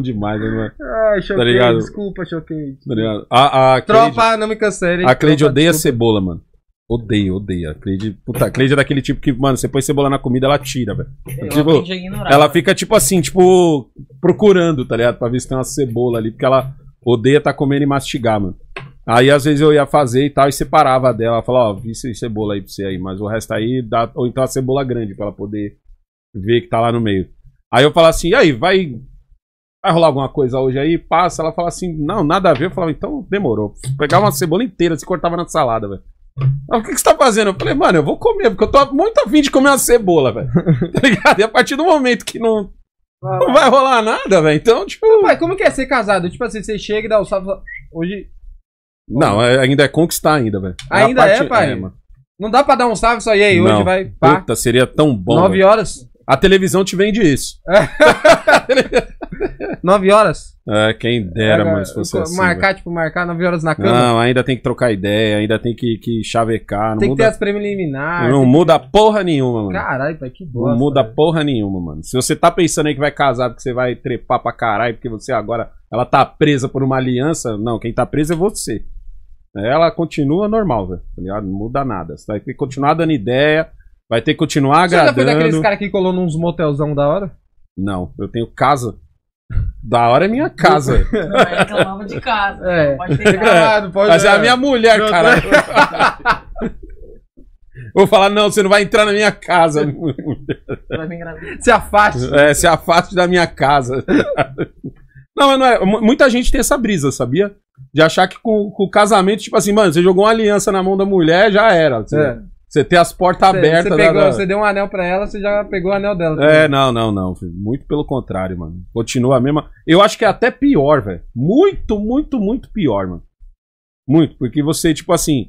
bom demais, né, Ai, ah, choquei, tá ligado? desculpa, choquei. Tá ligado? A, a Tropa, Cleide, não me cansei. A Cleide tropa, odeia desculpa. cebola, mano. Odeio, odeia A Cleide, puta, a Cleide é daquele tipo que, mano, você põe cebola na comida, ela tira, velho. Tipo, ela fica tipo assim, tipo, procurando, tá ligado? Pra ver se tem uma cebola ali, porque ela odeia tá comendo e mastigar, mano. Aí às vezes eu ia fazer e tal, e separava dela, ela falava, ó, vi cebola aí pra você aí, mas o resto aí dá. Ou então a cebola grande pra ela poder ver que tá lá no meio. Aí eu falava assim, e aí, vai vai rolar alguma coisa hoje aí? Passa. Ela fala assim, não, nada a ver. Eu falava, então demorou. Pegava uma cebola inteira, se cortava na salada, velho. O que, que você tá fazendo? Eu falei, mano, eu vou comer, porque eu tô muito afim de comer uma cebola, velho. tá ligado? E a partir do momento que não, vai não vai rolar nada, velho, então, tipo. Pai, como que é ser casado? Tipo assim, você chega e dá o salve. Hoje. Não, é, ainda é conquistar, ainda, velho. É ainda é, parte... é pai? É, não dá pra dar um salve só e aí, hoje vai. Pá. Puta, seria tão bom. Nove véio. horas? A televisão te vende isso. 9 horas? É, quem dera, mano, se fosse assim. Marcar, tipo, marcar 9 horas na cama. Não, ainda tem que trocar ideia, ainda tem que, que chavecar. tem que ter as preliminares. Não muda porra nenhuma, mano. Caralho, pai, que bosta. Não muda porra nenhuma, mano. Se você tá pensando aí que vai casar porque você vai trepar pra caralho, porque você agora ela tá presa por uma aliança, não, quem tá preso é você. Ela continua normal, velho. Tá ligado? Não muda nada. Você vai continuar dando ideia Vai ter que continuar agradando. Você já foi daqueles caras que colou nos motelzão da hora? Não, eu tenho casa. Da hora é minha casa. Não, é eu de casa. É. Pode ter casa. Pode, Mas é a é. minha mulher, não, caralho. Vou falar, não, você não vai entrar na minha casa. se afaste. É, se afaste da minha casa. Não, mas não é. Muita gente tem essa brisa, sabia? De achar que com, com o casamento, tipo assim, mano, você jogou uma aliança na mão da mulher, já era. Assim. É. Você tem as portas cê, abertas. Você, né, pegou, você deu um anel pra ela, você já pegou o anel dela. É, também. É, não, não, não. Filho. Muito pelo contrário, mano. Continua a mesma. Eu acho que é até pior, velho. Muito, muito, muito pior, mano. Muito. Porque você, tipo assim,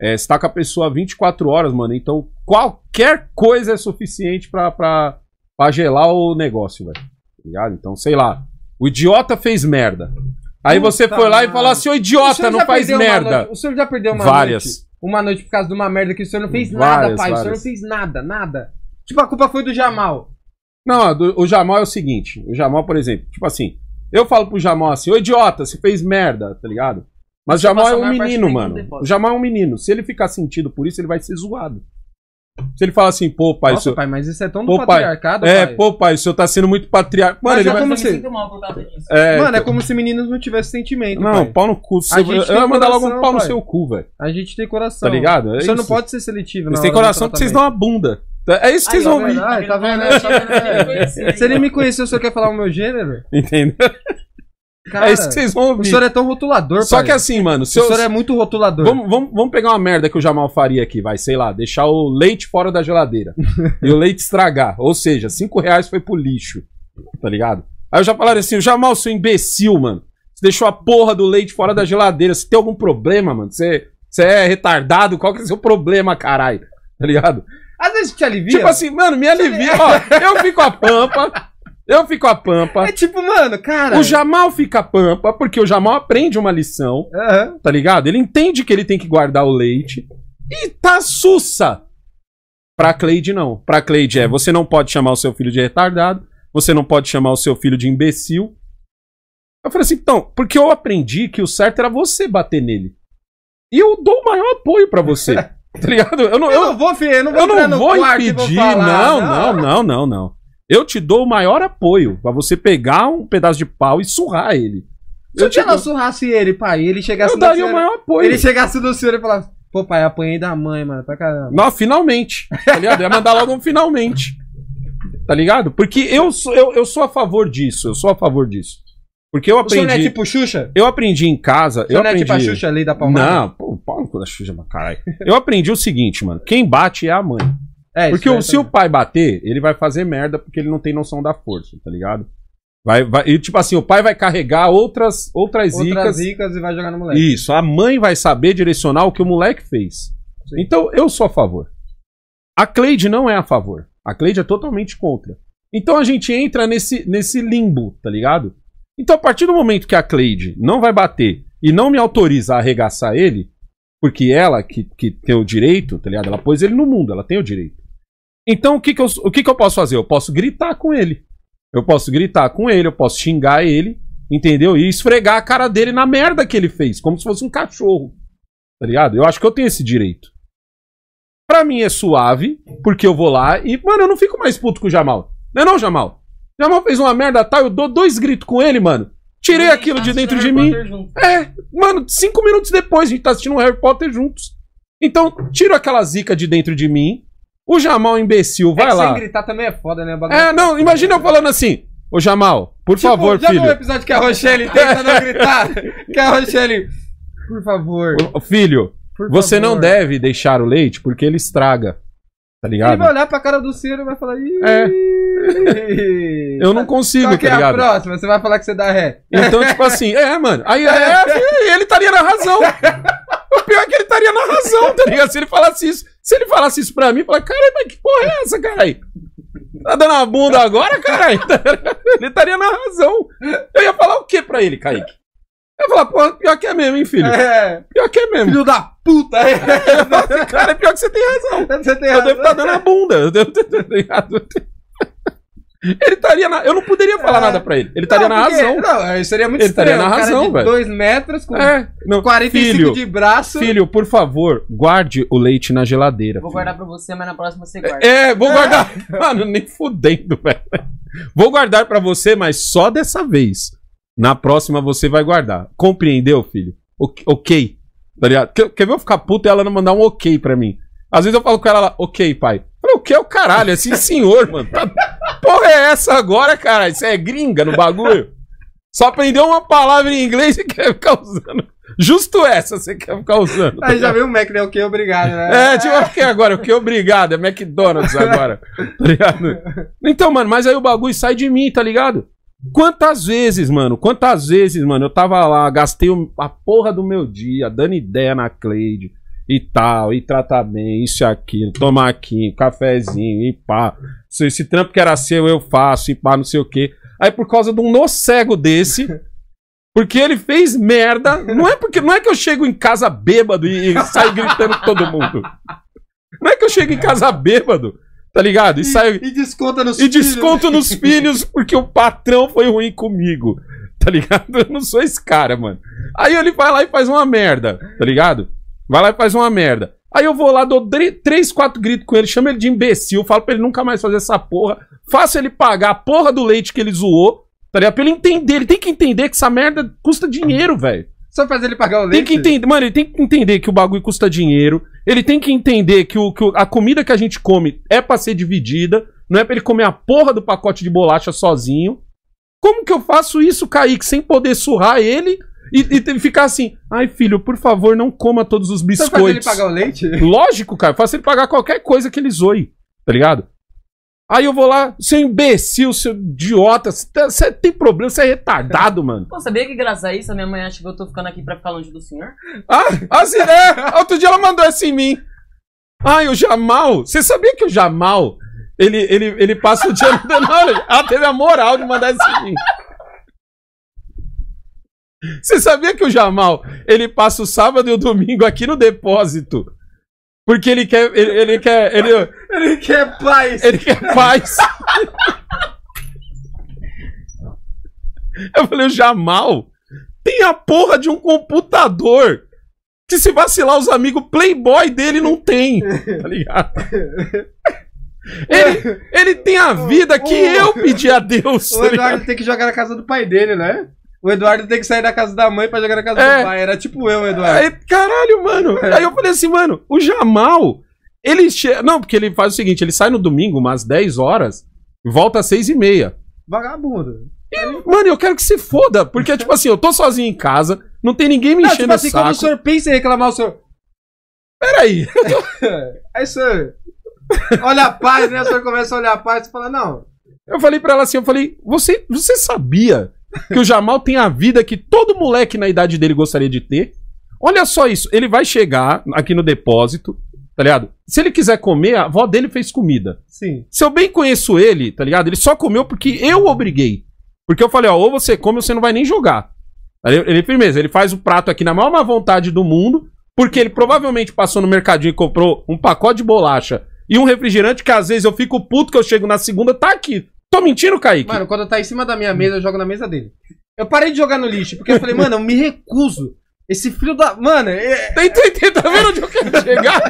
é, está com a pessoa 24 horas, mano. Então qualquer coisa é suficiente pra, pra, pra gelar o negócio, velho. Tá então, sei lá. O idiota fez merda. Aí Puta você foi lá e falou assim, ô idiota, não faz merda. O senhor já perdeu uma Várias. Noite uma noite por causa de uma merda que o senhor não fez várias, nada, pai. Várias. O senhor não fez nada, nada. Tipo, a culpa foi do Jamal. Não, o Jamal é o seguinte. O Jamal, por exemplo, tipo assim, eu falo pro Jamal assim, ô idiota, você fez merda, tá ligado? Mas o Jamal é um menino, mano. O Jamal é um menino. Se ele ficar sentido por isso, ele vai ser zoado. Se ele fala assim, pô, pai. Nossa, pai, mas isso é tão pô, do patriarcado, é, pai. É, pô, pai, o senhor tá sendo muito patriarcado. Mano, mas ele é vai... como se... É, Mano, é então. como se meninos não tivessem sentimento, Não, pai. pau no cu. Você... Eu ia mandar logo um pau pai. no seu cu, velho. A gente tem coração. Tá ligado? É você não pode ser seletivo, não. Vocês têm coração porque vocês dão uma bunda. É isso que Aí, vocês vão... Verdade, Tá vendo? Se ele me conheceu, o senhor quer falar o meu gênero? Entendeu? Cara, é isso que vocês vão ouvir. O senhor é tão rotulador, Só pai. que assim, mano. Se o eu... senhor é muito rotulador. Vamos, vamos, vamos pegar uma merda que o Jamal faria aqui, vai, sei lá, deixar o leite fora da geladeira. e o leite estragar. Ou seja, cinco reais foi pro lixo. Tá ligado? Aí eu já falaram assim, o Jamal, seu imbecil, mano. Você deixou a porra do leite fora da geladeira. Você tem algum problema, mano? Você, você é retardado? Qual que é o seu problema, caralho? Tá ligado? Às vezes te alivia. Tipo assim, mano, me alivia. Ó, eu fico a pampa. Eu fico a pampa. É tipo, mano, cara. O Jamal fica a pampa, porque o Jamal aprende uma lição, uhum. tá ligado? Ele entende que ele tem que guardar o leite. E tá sussa. Pra Cleide, não. Pra Cleide é: você não pode chamar o seu filho de retardado, você não pode chamar o seu filho de imbecil. Eu falei assim, então, porque eu aprendi que o certo era você bater nele. E eu dou o maior apoio para você. Tá ligado? Eu não, eu, eu não vou, filho, eu não vou, eu não vou impedir, vou falar, não, não, não, não, não. Eu te dou o maior apoio para você pegar um pedaço de pau e surrar ele. Se eu, eu não surrasse ele, pai, ele chegasse eu daria senhora, o maior apoio. Ele chegasse no senhor e falasse, pô, pai, apanhei da mãe, mano, pra caramba. Não, finalmente. Tá ligado? Eu ia mandar logo um finalmente. Tá ligado? Porque eu sou, eu, eu sou a favor disso. Eu sou a favor disso. Porque eu aprendi. O senhor não é tipo Xuxa? Eu aprendi em casa. O eu aprendi... não é tipo a Xuxa ali da palma. Não, pô, pau no cu da Xuxa, é mas caralho. Eu aprendi o seguinte, mano. Quem bate é a mãe. É, porque o, se o pai bater, ele vai fazer merda porque ele não tem noção da força, tá ligado? Vai, vai, e tipo assim, o pai vai carregar outras outras, outras zicas, e vai jogar no moleque. Isso, a mãe vai saber direcionar o que o moleque fez. Sim. Então, eu sou a favor. A Cleide não é a favor. A Cleide é totalmente contra. Então a gente entra nesse, nesse limbo, tá ligado? Então, a partir do momento que a Cleide não vai bater e não me autoriza a arregaçar ele, porque ela que, que tem o direito, tá ligado? Ela pôs ele no mundo, ela tem o direito. Então o que que eu, o que que eu posso fazer? Eu posso gritar com ele. Eu posso gritar com ele, eu posso xingar ele, entendeu? E esfregar a cara dele na merda que ele fez, como se fosse um cachorro. Tá ligado? Eu acho que eu tenho esse direito. Pra mim é suave, porque eu vou lá e, mano, eu não fico mais puto com o Jamal. Não é não, Jamal? Jamal fez uma merda tal, eu dou dois gritos com ele, mano. Tirei aquilo tá de dentro de mim. É, mano, cinco minutos depois a gente tá assistindo Harry Potter juntos. Então, tiro aquela zica de dentro de mim, o Jamal, imbecil, vai é lá. Sem gritar também é foda, né? É, é, não, imagina eu falando assim. Ô, Jamal, por tipo, favor, já filho. Já viu o episódio que a Rochelle tenta não gritar? que a Rochelle... Por favor. filho, por você favor. não deve deixar o leite porque ele estraga. Tá ligado? Ele vai olhar pra cara do Ciro e vai falar. Ih, é. Eu não consigo, tá tá Qual que tá ligado? É a próxima, você vai falar que você dá ré. Então, tipo assim, é, mano. Aí é, é. é ele estaria na razão. O pior é que ele estaria na razão, tá ligado? Se ele falasse isso, se ele falasse isso pra mim, falar, cara, mas que porra é essa, caralho? Tá dando a bunda agora, caralho? Ele estaria na razão. Eu ia falar o que pra ele, Kaique? Eu ia falar, porra, pior que é mesmo, hein, filho? É. Pior que é mesmo. Filho da puta. É, nossa, cara, pior que você tem razão. Você tem razão. Eu devo estar dando a bunda. Eu devo ter... Ele estaria na... Eu não poderia falar é. nada pra ele. Ele estaria na razão. Não, seria muito ele estranho. Ele estaria na razão, velho. 2 metros, com é, não, 45 filho, de braço. Filho, por favor, guarde o leite na geladeira. Vou filho. guardar pra você, mas na próxima você é, guarda. É, vou é. guardar. Mano, nem fudendo, velho. Vou guardar pra você, mas só dessa vez. Na próxima você vai guardar. Compreendeu, filho? Ok. ok. Tá ligado? Quer, quer ver eu ficar puto e ela não mandar um ok pra mim? Às vezes eu falo com ela, lá, ok, pai. Falei, o que é o caralho? É assim, senhor, mano. Tá... Porra, é essa agora, cara, isso é gringa no bagulho? Só aprendeu uma palavra em inglês e quer ficar usando. Justo essa você quer ficar usando. Tá aí já viu o Mac, né? O que obrigado, né? É, tipo, o que agora? O que obrigado? É McDonald's agora. Tá ligado? Então, mano, mas aí o bagulho sai de mim, tá ligado? Quantas vezes, mano? Quantas vezes, mano? Eu tava lá, gastei a porra do meu dia, dando ideia na Cleide e tal, e tratar bem, isso e aquilo, tomar aqui, cafezinho, e pá. Se esse trampo que era seu, eu faço, e pá, não sei o quê. Aí por causa de um nocego desse, porque ele fez merda, não é porque não é que eu chego em casa bêbado e, e saio gritando com todo mundo. Não é que eu chego em casa bêbado Tá ligado? E, e E desconta nos e filhos. E desconto nos filhos porque o patrão foi ruim comigo. Tá ligado? Eu não sou esse cara, mano. Aí ele vai lá e faz uma merda. Tá ligado? Vai lá e faz uma merda. Aí eu vou lá, dou três, quatro gritos com ele, chamo ele de imbecil, falo pra ele nunca mais fazer essa porra, faço ele pagar a porra do leite que ele zoou, tá ligado? Pra ele entender, ele tem que entender que essa merda custa dinheiro, velho. Só fazer ele pagar o leite. Tem que entender, mano, ele tem que entender que o bagulho custa dinheiro. Ele tem que entender que, o, que a comida que a gente come é pra ser dividida. Não é pra ele comer a porra do pacote de bolacha sozinho. Como que eu faço isso, Kaique, sem poder surrar ele e, e ficar assim? Ai, filho, por favor, não coma todos os biscoitos. Só fazer ele pagar o leite? Lógico, cara. Eu faço ele pagar qualquer coisa que ele zoe, tá ligado? Aí eu vou lá, seu imbecil, seu idiota, você tá, tem problema, você é retardado, mano. Pô, sabia que graças a isso a minha mãe acha que eu tô ficando aqui pra ficar longe do senhor? Ah, assim, é. Outro dia ela mandou essa em mim. Ai, o Jamal, você sabia que o Jamal, ele, ele, ele passa o dia mandando... Ela teve a moral de mandar essa em mim. Você sabia que o Jamal, ele passa o sábado e o domingo aqui no depósito? Porque ele quer. Ele, ele quer. Ele, ele quer paz. Ele quer paz. Eu falei, o Jamal tem a porra de um computador que se vacilar os amigos playboy dele não tem, tá ligado? Ele, ele tem a vida que eu pedi a Deus. o tá Eduardo tem que jogar na casa do pai dele, né? O Eduardo tem que sair da casa da mãe pra jogar na casa é, do pai. Era tipo eu, Eduardo. Aí, caralho, mano. Aí eu falei assim, mano, o Jamal ele che... Não, porque ele faz o seguinte: ele sai no domingo, umas 10 horas, volta às 6 e meia. Vagabundo. E, mano, eu quero que se foda, porque, tipo assim, eu tô sozinho em casa, não tem ninguém me não, enchendo tipo assim, saco. quando o senhor pensa em reclamar, o senhor... Peraí. É aí, senhor, olha a paz, né? O senhor começa a olhar a paz e fala, não. Eu falei pra ela assim, eu falei, você, você sabia que o Jamal tem a vida que todo moleque na idade dele gostaria de ter? Olha só isso, ele vai chegar aqui no depósito, tá ligado? Se ele quiser comer, a avó dele fez comida. Sim. Se eu bem conheço ele, tá ligado? Ele só comeu porque eu obriguei. Porque eu falei, ó, ou você come ou você não vai nem jogar. Ele, firmeza, ele faz o prato aqui na maior má vontade do mundo, porque ele provavelmente passou no mercadinho e comprou um pacote de bolacha e um refrigerante que às vezes eu fico puto que eu chego na segunda, tá aqui. Tô mentindo, Kaique? Mano, quando tá em cima da minha mesa, eu jogo na mesa dele. Eu parei de jogar no lixo, porque eu falei, mano, eu me recuso esse filho da. Mano. É... Tem, tem, tá vendo onde eu quero chegar?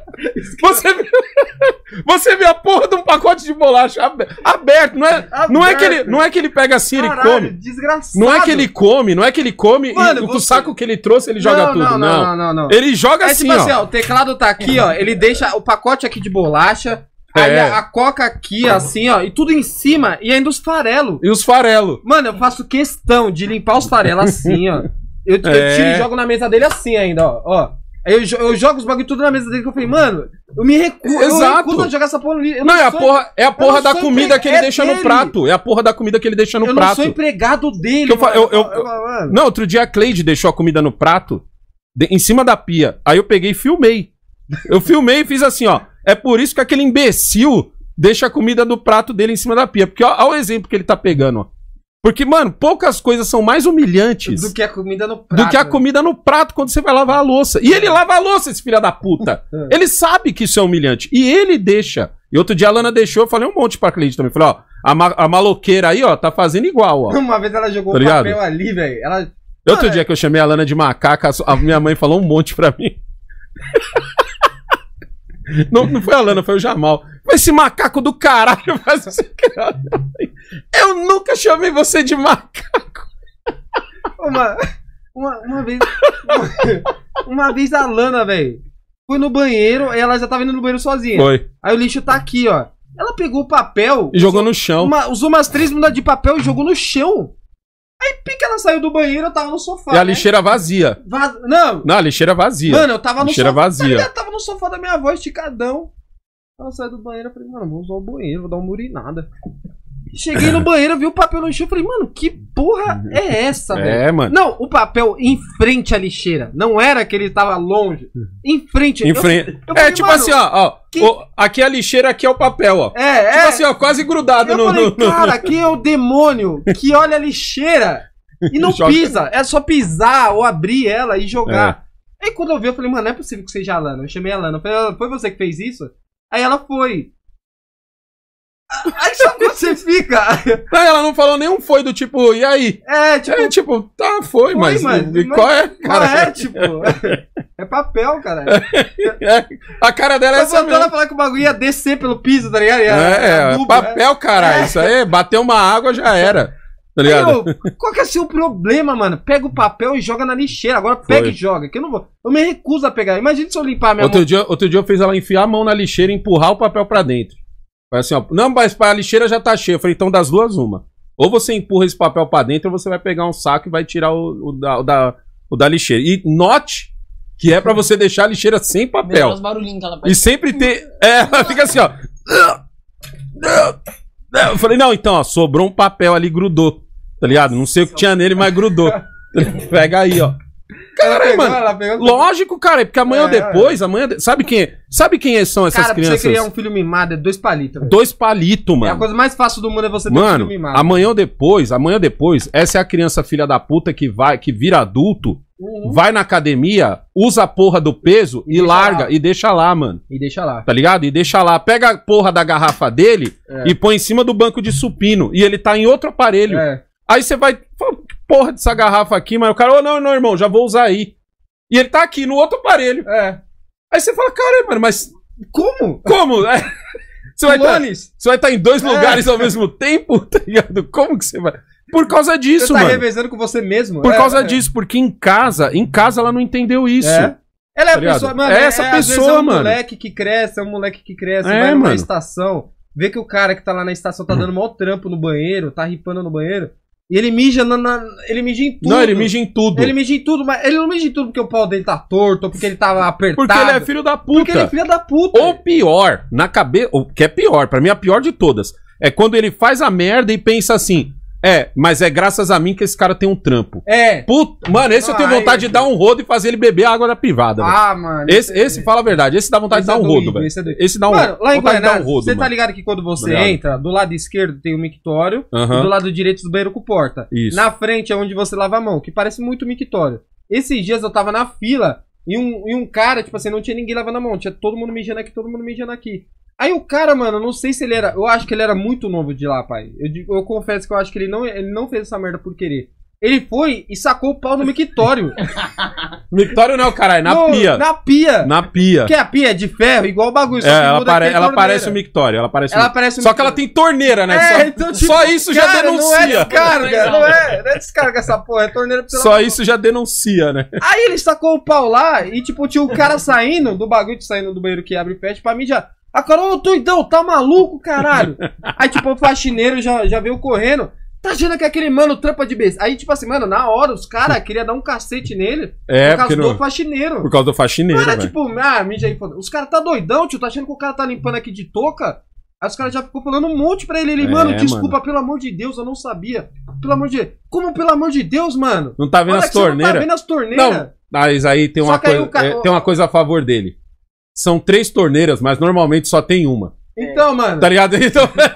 você, viu... você viu a porra de um pacote de bolacha aberto. Não é, aberto. Não é, que, ele, não é que ele pega a e come. Desgraçado. Não é que ele come, não é que ele come Mano, e você... o saco que ele trouxe ele joga não, tudo. Não não, não não, não, Ele joga é assim, tipo ó. assim, ó. O teclado tá aqui, ó. Ele deixa o pacote aqui de bolacha. É. Aí a, a, coca aqui, tá assim, ó, e tudo em cima, e ainda os farelos. E os farelos. Mano, eu faço questão de limpar os farelos assim, ó. Eu, eu é. tiro e jogo na mesa dele assim ainda, ó. ó. Eu, eu, jogo os bagulho tudo na mesa dele que eu falei, mano, eu me recuso Exato. eu jogar essa porra no Não, é a porra, é a porra da comida que ele é deixa dele. no prato. É a porra da comida que ele deixa no eu prato. Eu não sou empregado dele. Mano. Eu, eu, eu, não, outro dia a Cleide deixou a comida no prato, de, em cima da pia. Aí eu peguei e filmei. Eu filmei e fiz assim, ó. É por isso que aquele imbecil deixa a comida no prato dele em cima da pia. Porque ó, o exemplo que ele tá pegando, ó. Porque, mano, poucas coisas são mais humilhantes do que a comida no prato. Do que a comida no prato quando você vai lavar a louça. E é. ele lava a louça, esse filho da puta. É. ele sabe que isso é humilhante. E ele deixa. E outro dia a Lana deixou, eu falei um monte pra cliente também. Falei, ó, a, ma a maloqueira aí, ó, tá fazendo igual, ó. Uma vez ela jogou tá um papel ali, velho. Ela... Outro dia é. que eu chamei a Lana de macaca, a minha mãe falou um monte pra mim. não, não foi a Lana, foi o Jamal. Mas esse macaco do caralho faz isso. Eu nunca chamei você de macaco. Uma, uma, uma vez. Uma, uma vez a Lana, velho. Foi no banheiro, ela já tava indo no banheiro sozinha. Foi. Aí o lixo tá aqui, ó. Ela pegou o papel. E jogou usou, no chão. Uma, usou umas três mudas de papel e jogou no chão. Aí pica, ela saiu do banheiro, eu tava no sofá. E a né? lixeira vazia. Não. Não, a lixeira vazia. Mano, eu tava no lixeira Vazia. Eu tava no sofá da minha avó, esticadão. Eu saí do banheiro, falei, mano, vou usar o banheiro, vou dar uma urinada. Cheguei no banheiro, vi o papel no chão falei, mano, que porra é essa, é, velho? É, mano. Não, o papel em frente à lixeira. Não era que ele tava longe. Em frente. Em frente. Eu, eu é, falei, é, tipo assim, ó, ó que... o, aqui é a lixeira, aqui é o papel, ó. É, tipo é. Tipo assim, ó, quase grudado eu no, falei, no, no... Cara, aqui é o demônio que olha a lixeira e não pisa. É só pisar ou abrir ela e jogar. É. Aí quando eu vi, eu falei, mano, não é possível que seja a Lana. Eu chamei a Lana. Eu falei, ah, foi você que fez isso? Aí ela foi. Aí só você fica. aí ela não falou nenhum foi do tipo, e aí? É, tipo, é, tipo tá, foi, foi mas, mas, mas, qual é, cara? Qual é, tipo, é papel, cara. É, a cara dela é tá essa mesmo. ela falar que o bagulho ia descer pelo piso, tá ligado? é, é, é, papel, né? é. isso aí, bateu uma água, já era. Tá ligado? Eu, qual que é seu problema, mano? Pega o papel e joga na lixeira. Agora pega Foi. e joga. Que eu não vou. Eu me recuso a pegar. Imagina se eu limpar a minha outro mão. Dia, outro dia eu fiz ela enfiar a mão na lixeira e empurrar o papel para dentro. Falei assim, ó. Não, mas a lixeira já tá cheia. Eu falei, então das duas, uma. Ou você empurra esse papel para dentro, ou você vai pegar um saco e vai tirar o, o, da, o da, o da lixeira. E note que é para você deixar a lixeira sem papel. E sempre ter. É, ela fica assim, ó. Eu falei, não, então, ó, sobrou um papel ali, grudou. Tá ligado? Não sei o que tinha nele, mas grudou. Pega aí, ó. Caralho, mano. Ela pegou, Lógico, cara, porque amanhã é, ou é, é. depois, é. amanhã. De... Sabe quem Sabe quem é são essas cara, crianças? Cara, você criar um filho mimado é dois palitos. Dois palitos, mano. É a coisa mais fácil do mundo é você ter mano, um filho mimado. Amanhã ou depois, amanhã ou depois, essa é a criança filha da puta que vai, que vira adulto, uhum. vai na academia, usa a porra do peso e, e larga lá. e deixa lá, mano. E deixa lá. Tá ligado? E deixa lá. Pega a porra da garrafa dele é. e põe em cima do banco de supino. E ele tá em outro aparelho. É. Aí você vai, porra dessa garrafa aqui, mas o cara, ô, oh, não, não, irmão, já vou usar aí. E ele tá aqui no outro aparelho. É. Aí você fala, cara, mano, mas. Como? Como? É. Você vai tá, estar tá, em dois é. lugares ao mesmo tempo, tá ligado? Como que você vai. Por causa disso, você tá mano. revezando com você mesmo. Por é, causa é. disso, porque em casa, em casa ela não entendeu isso. É. Ela é tá a pessoa, mano, é, é essa pessoa, é um mano. moleque que cresce, é um moleque que cresce, é, vai numa mano. estação, vê que o cara que tá lá na estação tá dando maior trampo no banheiro, tá ripando no banheiro. E ele mija na, na, ele mija em tudo. Não, ele mija em tudo. Ele mija em tudo, mas ele não mija em tudo porque o pau dele tá torto, ou porque ele tava apertado. Porque ele é filho da puta. Porque ele é filho da puta. Ou pior, na cabeça, o que é pior, para mim é a pior de todas, é quando ele faz a merda e pensa assim: é, mas é graças a mim que esse cara tem um trampo. É. Puta, mano, esse eu tenho vontade de dar um rodo e fazer ele beber água da privada. Ah, mano. Esse, esse, é esse fala a verdade. Esse dá vontade esse de dar é um rodo, velho. Esse, é esse dá um, lá em Guaianazes, um rodo. Você tá ligado que quando você Obrigado. entra, do lado esquerdo tem o mictório uh -huh. e do lado direito do banheiro com porta. Isso. Na frente é onde você lava a mão, que parece muito mictório. Esses dias eu tava na fila e um, e um cara, tipo assim, não tinha ninguém lavando a mão, tinha todo mundo mijando aqui, todo mundo mijando aqui. Aí o cara, mano, não sei se ele era. Eu acho que ele era muito novo de lá, pai. Eu, eu confesso que eu acho que ele não, ele não fez essa merda por querer. Ele foi e sacou o pau no mictório. mictório não, caralho, na não, pia. Na pia. Na pia. Que é a pia é de ferro, igual o bagulho. É, é, ela, pare, ela parece o mictório. Ela parece, ela o... parece Só que ela tem torneira, né? É, só, então, tipo, só isso cara, já denuncia. Não é descarga, tá não é, não é descarga essa porra, é torneira pra Só isso já denuncia, né? Aí ele sacou o pau lá e, tipo, tinha o cara saindo do bagulho, saindo do banheiro que abre e fecha pra mim já. A Carol, eu tô então, tá maluco, caralho? Aí, tipo, o faxineiro já, já veio correndo. Tá achando que aquele mano trampa de besta? Aí, tipo assim, mano, na hora os caras queriam dar um cacete nele é, por causa do não... faxineiro. Por causa do faxineiro. Cara, tipo, ah, mídia aí, os caras tá doidão, tio, tá achando que o cara tá limpando aqui de touca? Aí os caras já ficou falando um monte pra ele. Ele, é, mano, desculpa, mano. pelo amor de Deus, eu não sabia. Pelo amor de Como pelo amor de Deus, mano? Não tá vendo Olha as torneiras? Não tá vendo as torneiras. Não, mas aí tem uma, coisa, ca... é, tem uma coisa a favor dele são três torneiras, mas normalmente só tem uma. É. Então, mano. Tá ligado?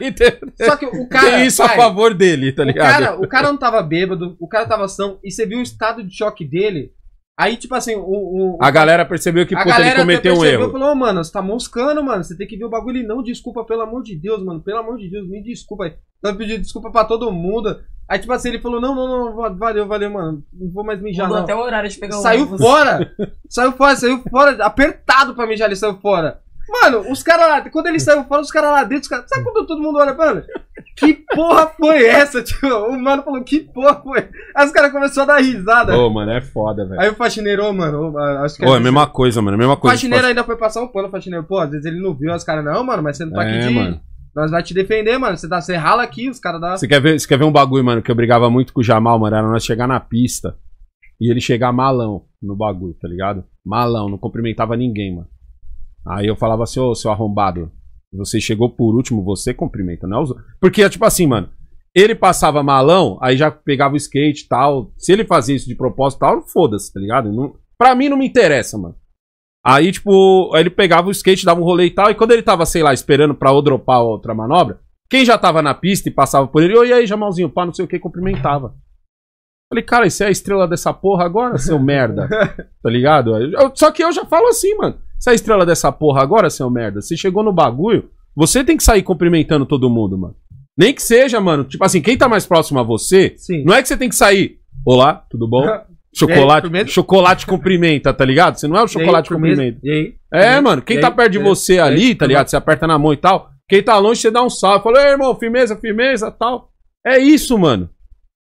Então, só que o cara. Tem isso a favor dele, tá ligado? O cara, o cara não tava bêbado, o cara tava são, e você viu o estado de choque dele. Aí, tipo assim, o. o a galera percebeu que puta, ele cometeu um erro. falou, oh, mano, você tá moscando, mano. Você tem que ver o bagulho e não desculpa, pelo amor de Deus, mano. Pelo amor de Deus, me desculpa. Aí. Então, pedindo desculpa pra todo mundo. Aí, tipo assim, ele falou: não, não, não, valeu, valeu, mano. Não vou mais mijar. Mudou não. até o horário de pegar saiu ônibus. Fora, saiu fora! Saiu fora, apertado pra mijar, ele saiu fora. Mano, os caras lá, quando ele saiu fora, os caras lá dentro, os caras. Sabe quando todo mundo olha, mano? Que porra foi essa, tio? O mano falou, que porra foi? Aí os caras começaram a dar risada. Ô, mano, é foda, velho. Aí o faxineiro, mano, acho que. É, é a mesma coisa, mano, é a mesma coisa. O faxineiro tipo, ainda foi passar um pano, o faxineiro, pô, às vezes ele não viu, os caras, não, mano, mas você não tá é, aqui de. Mano. Nós vai te defender, mano. Você tá, você rala aqui, os caras da. Você quer, ver, você quer ver um bagulho, mano, que eu brigava muito com o Jamal, mano? Era nós chegar na pista e ele chegar malão no bagulho, tá ligado? Malão, não cumprimentava ninguém, mano. Aí eu falava assim, ô, oh, seu arrombado, você chegou por último, você cumprimenta, não é os... Porque, tipo assim, mano, ele passava malão, aí já pegava o skate e tal. Se ele fazia isso de propósito e tal, foda-se, tá ligado? Não... Pra mim não me interessa, mano. Aí, tipo, ele pegava o skate, dava um rolê e tal, e quando ele tava, sei lá, esperando pra ou dropar outra manobra, quem já tava na pista e passava por ele, oi, e aí, Jamalzinho, pá, não sei o que, cumprimentava. Falei, cara, isso é a estrela dessa porra agora, seu merda? tá ligado? Eu, só que eu já falo assim, mano. Você é a estrela dessa porra agora, seu merda? Você chegou no bagulho, você tem que sair cumprimentando todo mundo, mano. Nem que seja, mano, tipo assim, quem tá mais próximo a você, Sim. não é que você tem que sair. Olá, tudo bom? Chocolate, aí, chocolate cumprimenta, tá ligado? Você não é o chocolate aí, cumprimenta. é, mano, quem tá perto de você ali, tá é? ligado? Você aperta na mão e tal. Quem tá longe, você dá um salve. Fala, Ei, irmão, firmeza, firmeza, tal. É isso, mano.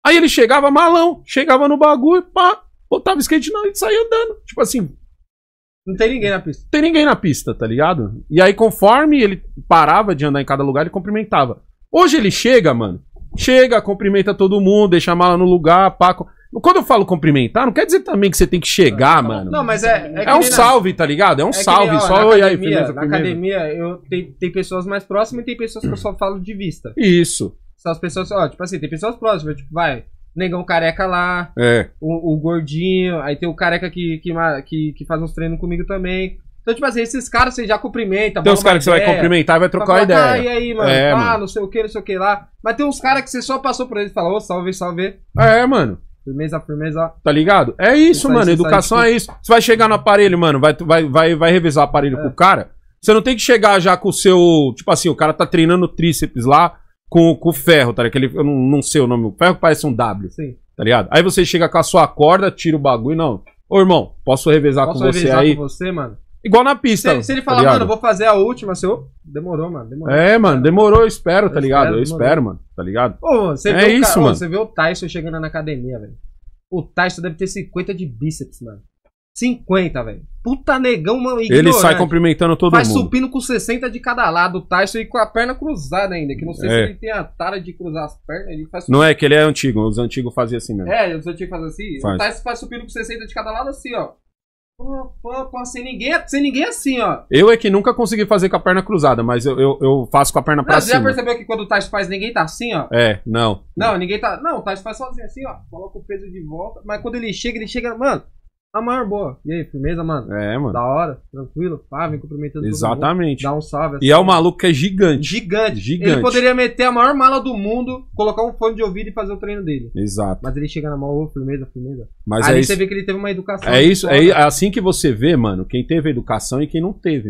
Aí ele chegava malão, chegava no bagulho, pá, botava skate não e saía andando. Tipo assim. Não tem ninguém na pista. Tem ninguém na pista, tá ligado? E aí, conforme ele parava de andar em cada lugar, ele cumprimentava. Hoje ele chega, mano. Chega, cumprimenta todo mundo, deixa a mala no lugar, pá. Quando eu falo cumprimentar, não quer dizer também que você tem que chegar, não, mano. Não, mas é. É, é um na, salve, tá ligado? É um é salve. ó, só oi aí, firmeza. Na academia, eu tem, tem pessoas mais próximas e tem pessoas que eu só falo de vista. Isso. São as pessoas, ó, tipo assim, tem pessoas próximas, tipo, vai, negão careca lá, é. o, o, gordinho, aí tem o careca que, que, que, que faz uns treinos comigo também. Então, tipo assim, esses caras você já cumprimenta. Tem uns caras que você vai cumprimentar e vai trocar falar, ideia. Ah, e aí, mano? É, ah, mano. não sei o que, não sei o que lá. Mas tem uns caras que você só passou por ele e fala, ô, oh, salve, salve. É, mano. Firmeza, firmeza. Tá ligado? É isso, isso mano. Isso, educação isso. Tipo é isso. Você vai chegar no aparelho, mano, vai, vai, vai, vai revisar o aparelho é. pro cara. Você não tem que chegar já com o seu. Tipo assim, o cara tá treinando tríceps lá com, com ferro, tá ligado? Aquele, eu não, não sei o nome. O ferro parece um W. Sim. Tá ligado? Aí você chega com a sua corda, tira o bagulho. Não. Ô, irmão, posso revezar posso com revezar você aí? Posso revezar com você, mano? Igual na pista. Se, se ele falar, tá mano, vou fazer a última, seu. Assim, demorou, mano. Demorou. É, mano, é. demorou, eu espero, tá eu tá ligado? Espero, eu espero, mano, tá ligado? Ô, você é vê isso, o, mano. Você vê o Tyson chegando na academia, velho. O Tyson deve ter 50 de bíceps, mano. 50, velho. Puta negão, mano. Ignorante. Ele sai cumprimentando todo Faz mundo. Faz supino com 60 de cada lado, o Tyson, e com a perna cruzada ainda. Que não sei é. se ele tem a tara de cruzar as pernas. Ele faz não é, que ele é antigo. Os antigos faziam assim mesmo. É, os antigos faziam assim. Faz. O Tyson faz supino com 60 de cada lado, assim, ó sem ninguém, sem ninguém assim, ó. Eu é que nunca consegui fazer com a perna cruzada, mas eu, eu, eu faço com a perna não, pra você cima. Você já percebeu que quando o Tais faz, ninguém tá assim, ó? É, não. Não, ninguém tá. Não, o Tati faz sozinho assim, ó. Coloca o peso de volta. Mas quando ele chega, ele chega. Mano, a maior boa. E aí, firmeza, mano? É, mano. Da hora, tranquilo. Pá, me cumprimentando. Exatamente. Dá um salve. Assim. E é um assim. maluco que é gigante. Gigante. Gigante. Ele poderia meter a maior mala do mundo, colocar um fone de ouvido e fazer o treino dele. Exato. Mas ele chega na mão, firmeza, firmeza. Mas aí é você isso. vê que ele teve uma educação. É isso, é assim que você vê, mano, quem teve educação e quem não teve, mano.